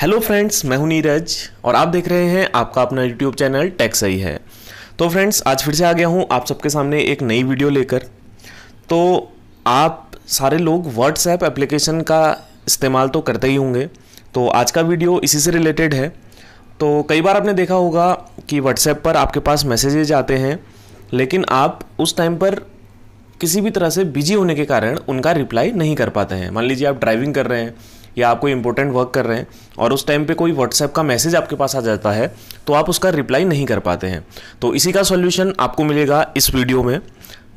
hello friends मैं हूं नीरज और आप देख रहे हैं आपका अपना यूट्यूब चैनल टैक्स सही है तो फ्रेंड्स आज फिर से आ गया हूं आप सबके सामने एक नई वीडियो लेकर तो आप सारे लोग व्हाट्सएप एप्लीकेशन का इस्तेमाल तो करते ही होंगे तो आज का वीडियो इसी से रिलेटेड है तो कई बार आपने देखा होगा कि व्हाट्सएप पर आपके पास मैसेजेज आते हैं लेकिन आप उस टाइम पर किसी भी तरह से बिजी होने के कारण उनका रिप्लाई नहीं कर पाते हैं मान लीजिए आप ड्राइविंग कर रहे हैं या आप कोई इंपॉर्टेंट वर्क कर रहे हैं और उस टाइम पे कोई व्हाट्सएप का मैसेज आपके पास आ जाता है तो आप उसका रिप्लाई नहीं कर पाते हैं तो इसी का सॉल्यूशन आपको मिलेगा इस वीडियो में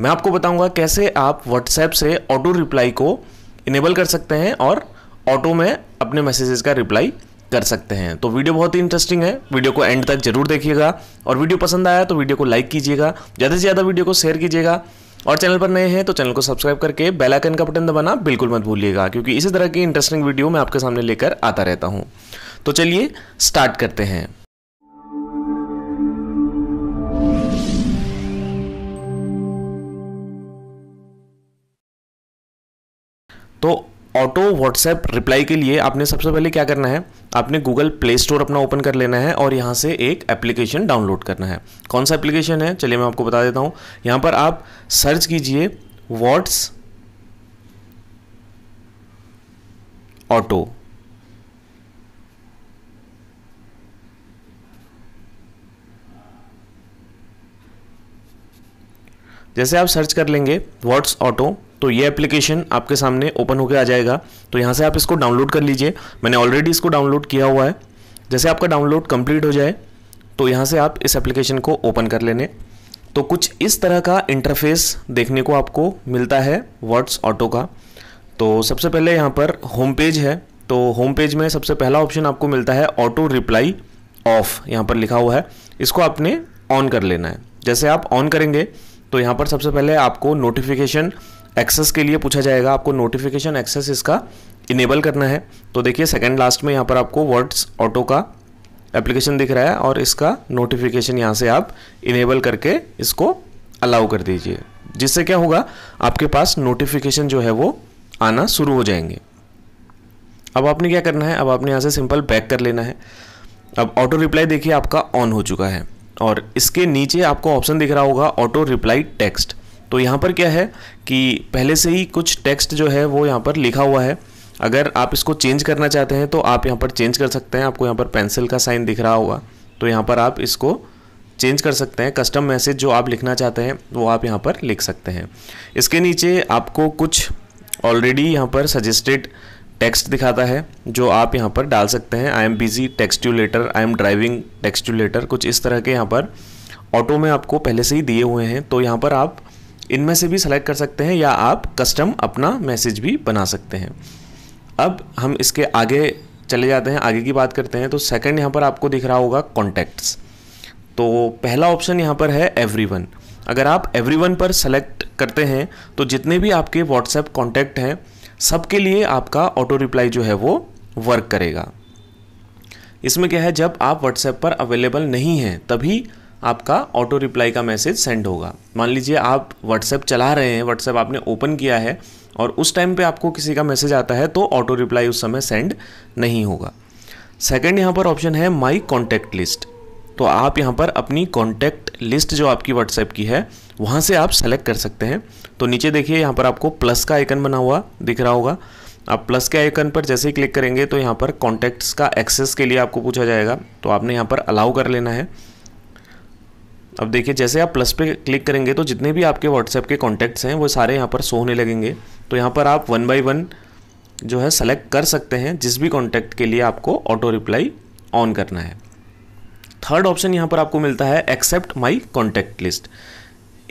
मैं आपको बताऊंगा कैसे आप व्हाट्सएप से ऑटो रिप्लाई को इनेबल कर सकते हैं और ऑटो में अपने मैसेजेस का रिप्लाई कर सकते हैं तो वीडियो बहुत ही इंटरेस्टिंग है वीडियो को एंड तक जरूर देखिएगा और वीडियो पसंद आया तो वीडियो को लाइक कीजिएगा ज़्यादा से ज़्यादा वीडियो को शेयर कीजिएगा और चैनल पर नए हैं तो चैनल को सब्सक्राइब करके बेल आइकन का बटन दबाना बिल्कुल मत भूलिएगा क्योंकि इसी तरह की इंटरेस्टिंग वीडियो मैं आपके सामने लेकर आता रहता हूँ तो चलिए स्टार्ट करते हैं तो ऑटो व्हाट्सएप रिप्लाई के लिए आपने सबसे पहले क्या करना है आपने गूगल प्ले स्टोर अपना ओपन कर लेना है और यहाँ से एक एप्लीकेशन डाउनलोड करना है कौन सा एप्लीकेशन है चलिए मैं आपको बता देता हूँ यहाँ पर आप सर्च कीजिए व्हाट्स ऑटो जैसे आप सर्च कर लेंगे व्हाट्स ऑटो तो ये एप्लीकेशन आपके सामने ओपन होकर आ जाएगा तो यहाँ से आप इसको डाउनलोड कर लीजिए मैंने ऑलरेडी इसको डाउनलोड किया हुआ है जैसे आपका डाउनलोड कंप्लीट हो जाए तो यहाँ से आप इस एप्लीकेशन को ओपन कर लेने तो कुछ इस तरह का इंटरफेस देखने को आपको मिलता है वर्ड्स ऑटो का तो सबसे पहले यहाँ पर होम पेज है तो होम पेज में सबसे पहला ऑप्शन आपको मिलता है ऑटो रिप्लाई ऑफ यहाँ पर लिखा हुआ है इसको आपने ऑन कर लेना है जैसे आप ऑन करेंगे तो यहाँ पर सबसे पहले आपको नोटिफिकेशन एक्सेस के लिए पूछा जाएगा आपको नोटिफिकेशन एक्सेस इसका इनेबल करना है तो देखिए सेकंड लास्ट में यहाँ पर आपको वर्ड्स ऑटो का एप्लीकेशन दिख रहा है और इसका नोटिफिकेशन यहाँ से आप इनेबल करके इसको अलाउ कर दीजिए जिससे क्या होगा आपके पास नोटिफिकेशन जो है वो आना शुरू हो जाएंगे अब आपने क्या करना है अब आपने यहाँ से सिंपल बैक कर लेना है अब ऑटो रिप्लाई देखिए आपका ऑन हो चुका है और इसके नीचे आपको ऑप्शन दिख रहा होगा ऑटो रिप्लाई टेक्स्ट तो यहाँ पर क्या है कि पहले से ही कुछ टेक्स्ट जो है वो यहाँ पर लिखा हुआ है अगर आप इसको चेंज करना चाहते हैं तो आप यहाँ पर चेंज कर सकते हैं आपको यहाँ पर पेंसिल का साइन दिख रहा होगा तो यहाँ पर आप इसको चेंज कर सकते हैं कस्टम मैसेज जो आप लिखना चाहते हैं वो आप यहाँ पर लिख सकते हैं इसके नीचे आपको कुछ ऑलरेडी यहाँ पर सजेस्टेड टेक्स्ट दिखाता है जो आप यहाँ पर डाल सकते हैं I am busy Textulator I am driving Textulator कुछ इस तरह के यहाँ पर ऑटो में आपको पहले से ही दिए हुए हैं तो यहाँ पर आप इनमें से भी सेलेक्ट कर सकते हैं या आप कस्टम अपना मैसेज भी बना सकते हैं अब हम इसके आगे चले जाते हैं आगे की बात करते हैं तो सेकंड यहाँ पर आपको दिख रहा होगा कॉन्टैक्ट्स तो पहला ऑप्शन यहाँ पर है एवरीवन अगर आप एवरीवन पर सेलेक्ट करते हैं तो जितने भी आपके व्हाट्सएप कॉन्टैक्ट हैं सबके लिए आपका ऑटो रिप्लाई जो है वो वर्क करेगा इसमें क्या है जब आप व्हाट्सएप पर अवेलेबल नहीं हैं तभी आपका ऑटो रिप्लाई का मैसेज सेंड होगा मान लीजिए आप व्हाट्सएप चला रहे हैं व्हाट्सएप आपने ओपन किया है और उस टाइम पे आपको किसी का मैसेज आता है तो ऑटो रिप्लाई उस समय सेंड नहीं होगा सेकंड यहाँ पर ऑप्शन है माई कॉन्टैक्ट लिस्ट तो आप यहाँ पर अपनी कॉन्टैक्ट लिस्ट जो आपकी व्हाट्सएप की है वहाँ से आप सेलेक्ट कर सकते हैं तो नीचे देखिए यहाँ पर आपको प्लस का आइकन बना हुआ दिख रहा होगा आप प्लस के आइकन पर जैसे ही क्लिक करेंगे तो यहाँ पर कॉन्टैक्ट्स का एक्सेस के लिए आपको पूछा जाएगा तो आपने यहाँ पर अलाउ कर लेना है अब देखिए जैसे आप प्लस पे क्लिक करेंगे तो जितने भी आपके व्हाट्सएप के कॉन्टैक्ट्स हैं वो सारे यहाँ पर सो होने लगेंगे तो यहाँ पर आप वन बाई वन जो है सेलेक्ट कर सकते हैं जिस भी कॉन्टैक्ट के लिए आपको ऑटो रिप्लाई ऑन करना है थर्ड ऑप्शन यहाँ पर आपको मिलता है एक्सेप्ट माई कॉन्टैक्ट लिस्ट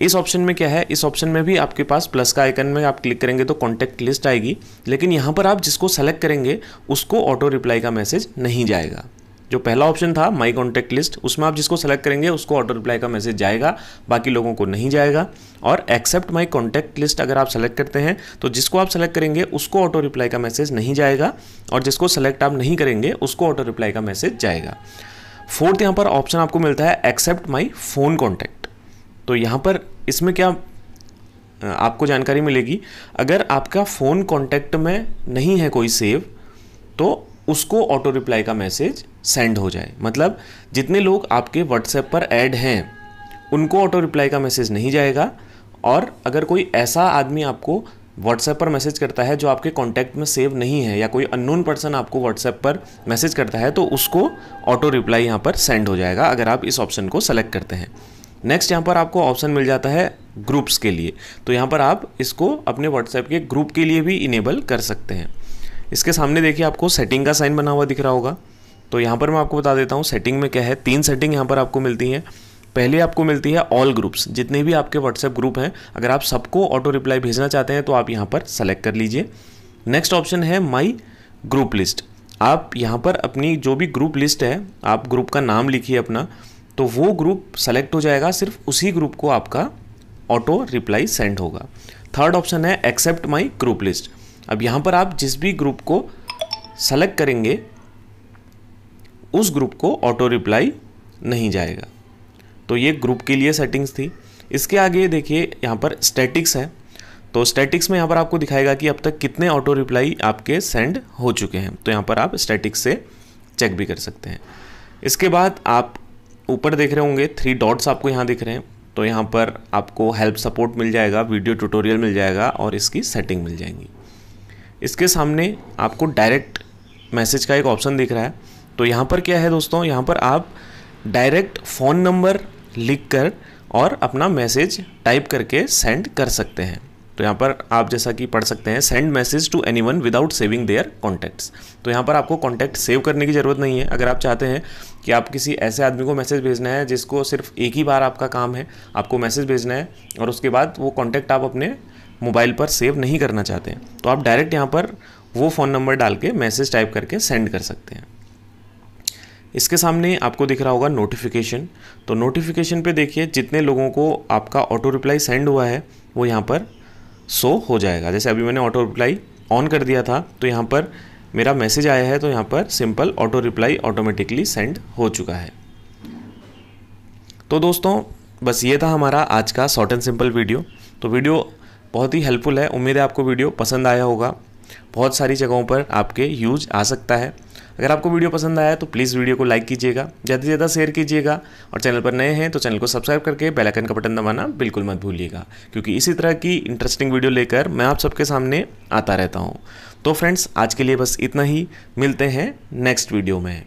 इस ऑप्शन में क्या है इस ऑप्शन में भी आपके पास प्लस का आइकन में आप क्लिक करेंगे तो कॉन्टैक्ट लिस्ट आएगी लेकिन यहाँ पर आप जिसको सेलेक्ट करेंगे उसको ऑटो रिप्लाई का मैसेज नहीं जाएगा जो पहला ऑप्शन था माई कॉन्टैक्ट लिस्ट उसमें आप जिसको सेलेक्ट करेंगे उसको ऑटो रिप्लाई का मैसेज जाएगा बाकी लोगों को नहीं जाएगा और एक्सेप्ट माई कॉन्टैक्ट लिस्ट अगर आप सेलेक्ट करते हैं तो जिसको आप सेलेक्ट करेंगे उसको ऑटो रिप्लाई का मैसेज नहीं जाएगा और जिसको सेलेक्ट आप नहीं करेंगे उसको ऑटो रिप्लाई का मैसेज जाएगा फोर्थ यहाँ पर ऑप्शन आपको मिलता है एक्सेप्ट माई फ़ोन कॉन्टैक्ट तो यहाँ पर इसमें क्या आपको जानकारी मिलेगी अगर आपका फ़ोन कॉन्टैक्ट में नहीं है कोई सेव तो उसको ऑटो रिप्लाई का मैसेज सेंड हो जाए मतलब जितने लोग आपके व्हाट्सएप पर ऐड हैं उनको ऑटो रिप्लाई का मैसेज नहीं जाएगा और अगर कोई ऐसा आदमी आपको व्हाट्सएप पर मैसेज करता है जो आपके कॉन्टैक्ट में सेव नहीं है या कोई अननोन पर्सन आपको व्हाट्सएप पर मैसेज करता है तो उसको ऑटो रिप्लाई यहाँ पर सेंड हो जाएगा अगर आप इस ऑप्शन को सेलेक्ट करते हैं नेक्स्ट यहाँ पर आपको ऑप्शन मिल जाता है ग्रुप्स के लिए तो यहाँ पर आप इसको अपने व्हाट्सएप के ग्रुप के लिए भी इनेबल कर सकते हैं इसके सामने देखिए आपको सेटिंग का साइन बना हुआ दिख रहा होगा तो यहाँ पर मैं आपको बता देता हूँ सेटिंग में क्या है तीन सेटिंग यहाँ पर आपको मिलती हैं पहले आपको मिलती है ऑल ग्रुप्स जितने भी आपके व्हाट्सएप ग्रुप हैं अगर आप सबको ऑटो रिप्लाई भेजना चाहते हैं तो आप यहाँ पर सेलेक्ट कर लीजिए नेक्स्ट ऑप्शन है माई ग्रुप लिस्ट आप यहाँ पर अपनी जो भी ग्रुप लिस्ट है आप ग्रुप का नाम लिखिए अपना तो वो ग्रुप सेलेक्ट हो जाएगा सिर्फ उसी ग्रुप को आपका ऑटो रिप्लाई सेंड होगा थर्ड ऑप्शन है एक्सेप्ट माई ग्रुप लिस्ट अब यहाँ पर आप जिस भी ग्रुप को सेलेक्ट करेंगे उस ग्रुप को ऑटो रिप्लाई नहीं जाएगा तो ये ग्रुप के लिए सेटिंग्स थी इसके आगे देखिए यहाँ पर स्टैटिक्स है तो स्टैटिक्स में यहाँ पर आपको दिखाएगा कि अब तक कितने ऑटो रिप्लाई आपके सेंड हो चुके हैं तो यहाँ पर आप स्टैटिक्स से चेक भी कर सकते हैं इसके बाद आप ऊपर देख रहे होंगे थ्री डॉट्स आपको यहाँ दिख रहे हैं तो यहाँ पर आपको हेल्प सपोर्ट मिल जाएगा वीडियो ट्यूटोरियल मिल जाएगा और इसकी सेटिंग मिल जाएंगी इसके सामने आपको डायरेक्ट मैसेज का एक ऑप्शन दिख रहा है तो यहाँ पर क्या है दोस्तों यहाँ पर आप डायरेक्ट फ़ोन नंबर लिख कर और अपना मैसेज टाइप करके सेंड कर सकते हैं तो यहाँ पर आप जैसा कि पढ़ सकते हैं send message to anyone without saving their contacts तो यहाँ पर आपको कॉन्टैक्ट सेव करने की ज़रूरत नहीं है अगर आप चाहते हैं कि आप किसी ऐसे आदमी को मैसेज भेजना है जिसको सिर्फ एक ही बार आपका काम है आपको मैसेज भेजना है और उसके बाद वो कॉन्टैक्ट आप अपने मोबाइल पर सेव नहीं करना चाहते तो आप डायरेक्ट यहाँ पर वो फ़ोन नंबर डाल के मैसेज टाइप करके सेंड कर सकते हैं इसके सामने आपको दिख रहा होगा नोटिफिकेशन तो नोटिफिकेशन पे देखिए जितने लोगों को आपका ऑटो रिप्लाई सेंड हुआ है वो यहाँ पर शो हो जाएगा जैसे अभी मैंने ऑटो रिप्लाई ऑन कर दिया था तो यहाँ पर मेरा मैसेज आया है तो यहाँ पर simple auto reply automatically send हो चुका है तो दोस्तों बस ये था हमारा आज का शॉर्ट एंड सिंपल वीडियो तो वीडियो बहुत ही हेल्पफुल है उम्मीद है आपको वीडियो पसंद आया होगा बहुत सारी जगहों पर आपके यूज आ सकता है अगर आपको वीडियो पसंद आया तो प्लीज़ वीडियो को लाइक कीजिएगा ज़्यादा से ज़्यादा शेयर कीजिएगा और चैनल पर नए हैं तो चैनल को सब्सक्राइब करके बेलाइकन का बटन दबाना बिल्कुल मत भूलिएगा क्योंकि इसी तरह की इंटरेस्टिंग वीडियो लेकर मैं आप सबके सामने आता रहता हूँ तो फ्रेंड्स आज के लिए बस इतना ही मिलते हैं नेक्स्ट वीडियो में